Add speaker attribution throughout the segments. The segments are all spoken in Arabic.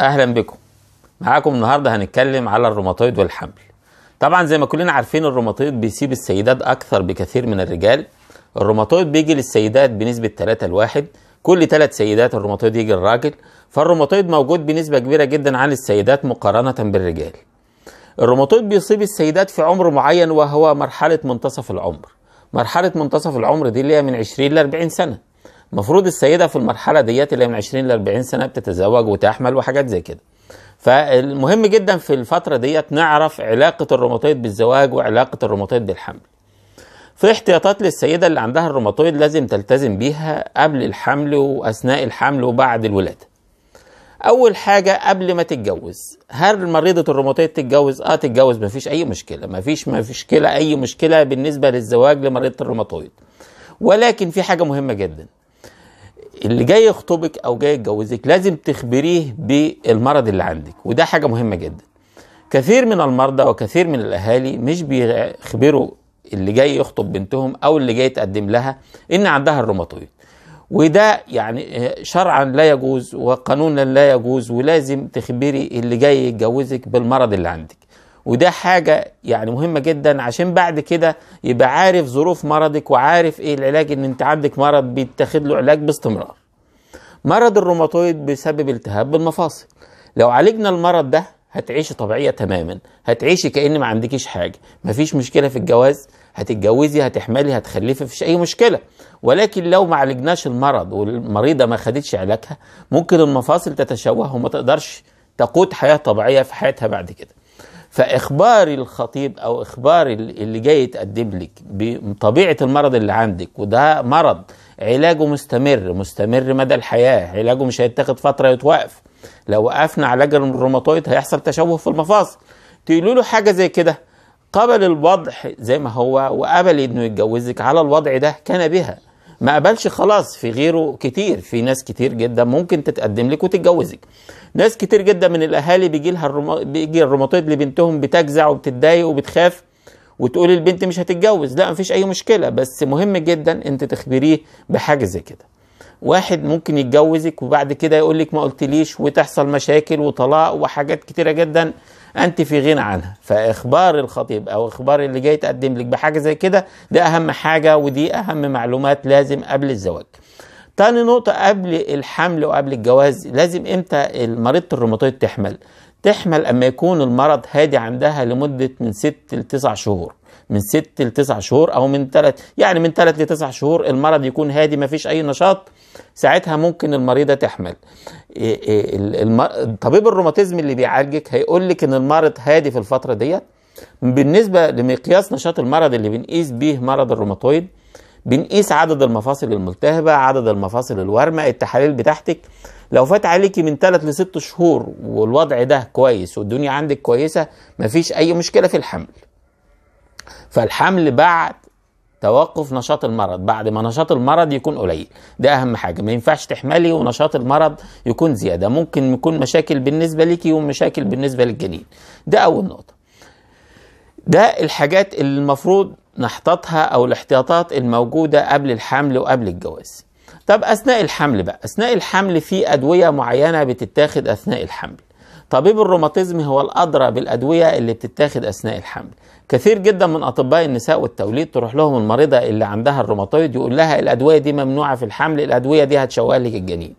Speaker 1: اهلا بكم معاكم النهارده هنتكلم على الروماتويد والحمل طبعا زي ما كلنا عارفين الروماتويد بيسيب السيدات اكثر بكثير من الرجال الروماتويد بيجي للسيدات بنسبه 3 لواحد كل 3 سيدات الروماتويد يجي للراجل فالروماتويد موجود بنسبه كبيره جدا عن السيدات مقارنه بالرجال الروماتويد بيصيب السيدات في عمر معين وهو مرحله منتصف العمر مرحله منتصف العمر دي اللي هي من 20 ل 40 سنه المفروض السيده في المرحله ديت اللي من 20 ل 40 سنه بتتزوج وتحمل وحاجات زي كده فالمهم جدا في الفتره ديت نعرف علاقه الروماتويد بالزواج وعلاقه الروماتويد بالحمل في احتياطات للسيده اللي عندها الروماتويد لازم تلتزم بيها قبل الحمل واثناء الحمل وبعد الولاده اول حاجه قبل ما تتجوز هل مريضه الروماتويد تتجوز اه تتجوز مفيش اي مشكله مفيش مشكله اي مشكله بالنسبه للزواج لمريضه الروماتويد ولكن في حاجه مهمه جدا اللي جاي يخطبك او جاي يتجوزك لازم تخبريه بالمرض اللي عندك وده حاجه مهمه جدا كثير من المرضى وكثير من الاهالي مش بيخبروا اللي جاي يخطب بنتهم او اللي جاي يتقدم لها ان عندها الروماتويد وده يعني شرعا لا يجوز وقانونا لا يجوز ولازم تخبري اللي جاي يتجوزك بالمرض اللي عندك وده حاجة يعني مهمة جدا عشان بعد كده يبقى عارف ظروف مرضك وعارف ايه العلاج ان انت عندك مرض بيتاخد له علاج باستمرار مرض الروماتويد بيسبب التهاب بالمفاصل لو عالجنا المرض ده هتعيشي طبيعية تماما هتعيشي كأن ما عندكيش حاجة مفيش مشكلة في الجواز هتتجوزي هتحملي هتخلفي مفيش أي مشكلة ولكن لو ما عالجناش المرض والمريضة ما خدتش علاجها ممكن المفاصل تتشوه وما تقدرش تقود حياة طبيعية في حياتها بعد كده فاخبار الخطيب او اخبار اللي جاي يتقدم لك بطبيعه المرض اللي عندك وده مرض علاجه مستمر مستمر مدى الحياه علاجه مش هيتاخد فتره يتوقف لو وقفنا علاج الروماتويد هيحصل تشوه في المفاصل تقولوا له حاجه زي كده قبل الوضع زي ما هو وقبل انه يتجوزك على الوضع ده كان بها ما قبلش خلاص في غيره كتير في ناس كتير جدا ممكن تتقدم لك وتتجوزك ناس كتير جدا من الاهالي بيجي لها الرما... بيجي الروماتويد لبنتهم بتجزع وبتتضايق وبتخاف وتقول البنت مش هتتجوز لا مفيش اي مشكله بس مهم جدا انت تخبريه بحاجه زي كده واحد ممكن يتجوزك وبعد كده يقول لك ما قلتليش وتحصل مشاكل وطلاق وحاجات كتيره جدا انت في غنى عنها فاخبار الخطيب او اخبار اللي جاي تقدم لك بحاجه زي كده ده اهم حاجه ودي اهم معلومات لازم قبل الزواج تاني نقطة قبل الحمل وقبل الجواز لازم امتى المريض الروماتويد تحمل تحمل اما يكون المرض هادي عندها لمدة من 6 ل 9 شهور من 6 ل 9 شهور او من 3 يعني من 3 ل 9 شهور المرض يكون هادي ما فيش اي نشاط ساعتها ممكن المريضه تحمل إيه، إيه، طبيب الروماتيزم اللي بيعالجك هيقول لك ان المرض هادي في الفتره ديت بالنسبه لمقياس نشاط المرض اللي بنقيس بيه مرض الروماتويد بنقيس عدد المفاصل الملتهبه عدد المفاصل الورمه التحاليل بتاعتك لو فات عليكي من 3 ل 6 شهور والوضع ده كويس والدنيا عندك كويسه مفيش اي مشكله في الحمل فالحمل بعد توقف نشاط المرض بعد ما نشاط المرض يكون قليل ده اهم حاجه ما ينفعش تحملي ونشاط المرض يكون زياده ممكن يكون مشاكل بالنسبه ليكي ومشاكل بالنسبه للجنين ده اول نقطه ده الحاجات اللي المفروض نحتاطها او الاحتياطات الموجوده قبل الحمل وقبل الجواز طب اثناء الحمل بقى اثناء الحمل في ادويه معينه بتتاخد اثناء الحمل طبيب الروماتيزم هو الادرى بالادويه اللي بتتاخد اثناء الحمل كثير جدا من اطباء النساء والتوليد تروح لهم المريضه اللي عندها الروماتويد يقول لها الادويه دي ممنوعه في الحمل الادويه دي هتشوه لك الجنين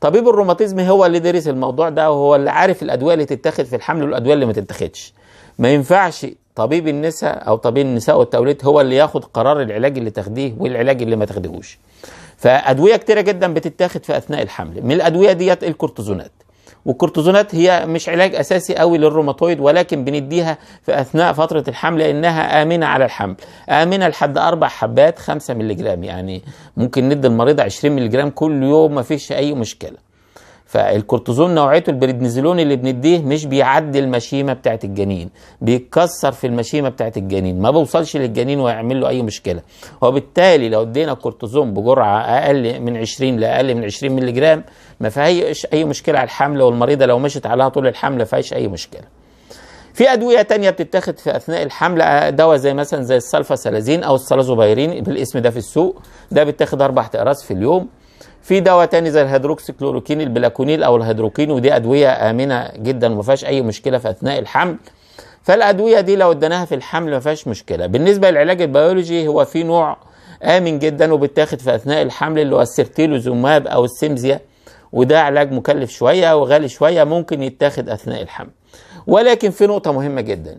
Speaker 1: طبيب الروماتيزم هو اللي درس الموضوع ده وهو اللي عارف الادويه اللي تتاخد في الحمل والادويه اللي ما تتاخدش ما ينفعش طبيب النساء او طبيب النساء والتوليد هو اللي ياخد قرار العلاج اللي تاخديه والعلاج اللي ما تاخديهوش فادويه كتيره جدا بتتاخد في اثناء الحمل من الادويه ديت الكورتيزونات والكورتيزونات هي مش علاج اساسي قوي للروماتويد ولكن بنديها في اثناء فتره الحمل لانها امنه على الحمل امنه لحد اربع حبات 5 مللي جرام يعني ممكن ندي المريض 20 مللي جرام كل يوم ما فيش اي مشكله فالكورتيزون نوعيته البريدنيزولون اللي بنديه مش بيعدي المشيمه بتاعه الجنين بيتكسر في المشيمه بتاعه الجنين ما بوصلش للجنين ويعمل له اي مشكله وبالتالي لو ادينا كورتيزون بجرعه اقل من 20 لاقل من 20 مللي جرام ما فيهاش اي مشكله على الحمل والمريضه لو مشت عليها طول الحمل ما فيهاش اي مشكله في ادويه تانية بتتاخد في اثناء الحمل دواء زي مثلا زي سلازين او السلازوبيرين بالاسم ده في السوق ده بيتاخد اربع اقراص في اليوم في دواء تاني زي الهيدروكسيكلوروكين البلاكونيل او الهيدروكين ودي ادويه امنه جدا وما فيهاش اي مشكله في اثناء الحمل فالادويه دي لو اديناها في الحمل ما فيهاش مشكله بالنسبه للعلاج البيولوجي هو في نوع امن جدا وبتاخد في اثناء الحمل اللي هو السيرتيلوزوماب او السيمزيا وده علاج مكلف شويه وغالي شويه ممكن يتاخد اثناء الحمل ولكن في نقطه مهمه جدا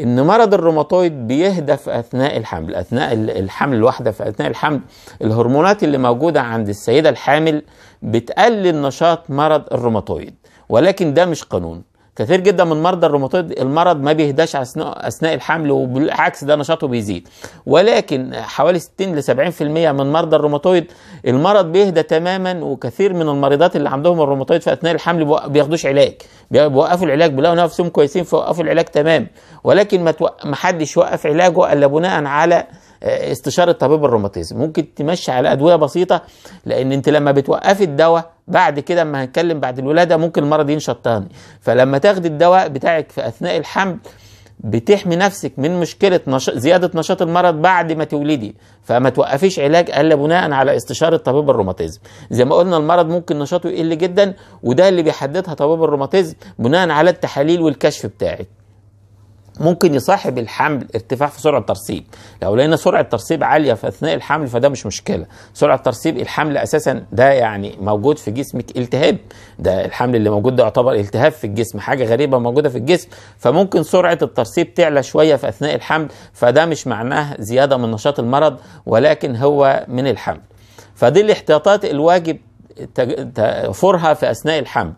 Speaker 1: ان مرض الروماتويد بيهدى في اثناء الحمل اثناء الحمل الواحده في اثناء الحمل الهرمونات اللي موجوده عند السيده الحامل بتقلل نشاط مرض الروماتويد ولكن ده مش قانون كثير جدا من مرضى الروماتويد المرض ما بيهداش اثناء اثناء الحمل وبالعكس ده نشاطه بيزيد ولكن حوالي 60 ل 70% من مرضى الروماتويد المرض بيهدى تماما وكثير من المريضات اللي عندهم الروماتويد في اثناء الحمل بياخدوش علاج بيوقفوا العلاج بيلاقوا نفسهم كويسين فوقفوا العلاج تمام ولكن ما حدش وقف علاجه الا بناء على استشاره طبيب الروماتيزم ممكن تمشي على ادويه بسيطه لان انت لما بتوقفي الدواء بعد كده اما هنتكلم بعد الولاده ممكن المرض ينشط تاني فلما تاخدي الدواء بتاعك في اثناء الحمل بتحمي نفسك من مشكله نش... زياده نشاط المرض بعد ما تولدي فما توقفيش علاج الا بناء على استشاره طبيب الروماتيزم زي ما قلنا المرض ممكن نشاطه يقل جدا وده اللي بيحددها طبيب الروماتيزم بناء على التحاليل والكشف بتاعك ممكن يصاحب الحمل ارتفاع في سرعه الترسيب لو لقينا سرعه ترسيب عاليه في اثناء الحمل فده مش مشكله سرعه ترسيب الحمل اساسا ده يعني موجود في جسمك التهاب ده الحمل اللي موجود ده يعتبر التهاب في الجسم حاجه غريبه موجوده في الجسم فممكن سرعه الترسيب تعلى شويه في اثناء الحمل فده مش معناه زياده من نشاط المرض ولكن هو من الحمل فدي الاحتياطات الواجب تفرها في اثناء الحمل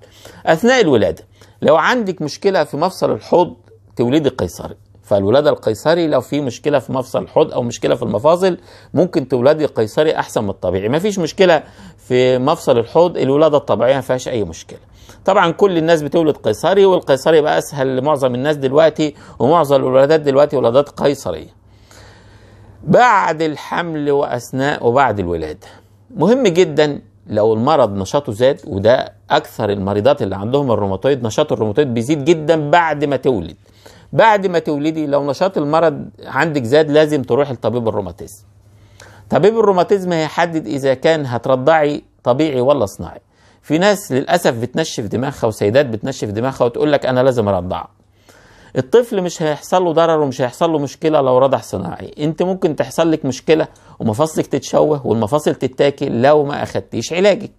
Speaker 1: اثناء الولاده لو عندك مشكله في مفصل الحوض توليد قيصري فالولادة القيصري لو في مشكلة في مفصل الحوض أو مشكلة في المفاصل ممكن تولدي قيصري أحسن من الطبيعي مفيش مشكلة في مفصل الحوض الولادة الطبيعية ما فيهاش أي مشكلة طبعا كل الناس بتولد قيصري والقيصري بقى أسهل لمعظم الناس دلوقتي ومعظم الولادات دلوقتي ولادات قيصرية بعد الحمل وأثناء وبعد الولادة مهم جدا لو المرض نشاطه زاد وده أكثر المريضات اللي عندهم الروماتويد نشاط الروماتويد بيزيد جدا بعد ما تولد بعد ما تولدي لو نشاط المرض عندك زاد لازم تروح لطبيب الروماتيزم طبيب الروماتيزم هيحدد اذا كان هترضعي طبيعي ولا صناعي في ناس للاسف بتنشف دماغها وسيدات بتنشف دماغها وتقول لك انا لازم ارضعها الطفل مش هيحصل له ضرر ومش هيحصل له مشكله لو رضع صناعي انت ممكن تحصل لك مشكله ومفاصلك تتشوه والمفاصل تتاكل لو ما اخدتيش علاجك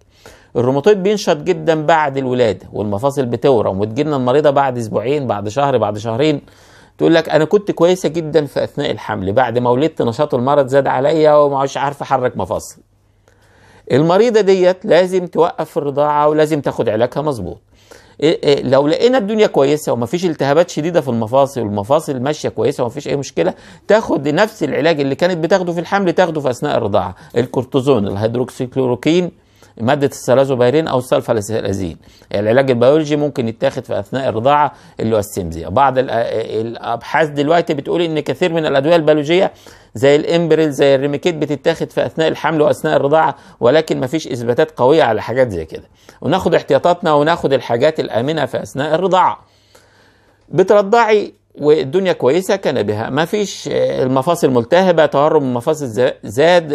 Speaker 1: الروماتويد بينشط جدا بعد الولاده والمفاصل بتورم وتجيلنا المريضه بعد اسبوعين بعد شهر بعد شهرين تقول لك انا كنت كويسه جدا في اثناء الحمل بعد ما ولدت نشاط المرض زاد عليا وما عادش عارفه احرك مفاصل المريضه ديت لازم توقف الرضاعه ولازم تاخد علاجها مظبوط إيه إيه لو لقينا الدنيا كويسه ومفيش التهابات شديده في المفاصل والمفاصل ماشيه كويسه ومفيش اي مشكله تاخد نفس العلاج اللي كانت بتاخده في الحمل تاخده في اثناء الرضاعه الكورتيزون الهيدروكسيكلوروكين ماده السلازوبيرين او السلفالازين العلاج البيولوجي ممكن يتاخد في اثناء الرضاعه اللي هو السيمزيا بعض آه، الابحاث دلوقتي بتقول ان كثير من الادويه البيولوجيه زي الامبريل زي الريميكيت بتتاخد في اثناء الحمل واثناء الرضاعه ولكن مفيش اثباتات قويه على حاجات زي كده وناخد احتياطاتنا وناخد الحاجات الامنه في اثناء الرضاعه بترضعي والدنيا كويسه كان بها ما فيش المفاصل ملتهبه تورم المفاصل زاد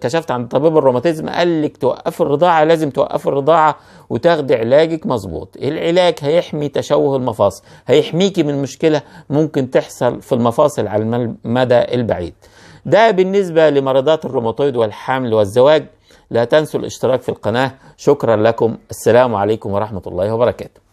Speaker 1: كشفت عن طبيب الروماتيزم قال لك توقف الرضاعه لازم توقف الرضاعه وتاخدي علاجك مظبوط العلاج هيحمي تشوه المفاصل هيحميكي من مشكله ممكن تحصل في المفاصل على المدى البعيد ده بالنسبه لمرضات الروماتويد والحمل والزواج لا تنسوا الاشتراك في القناه شكرا لكم السلام عليكم ورحمه الله وبركاته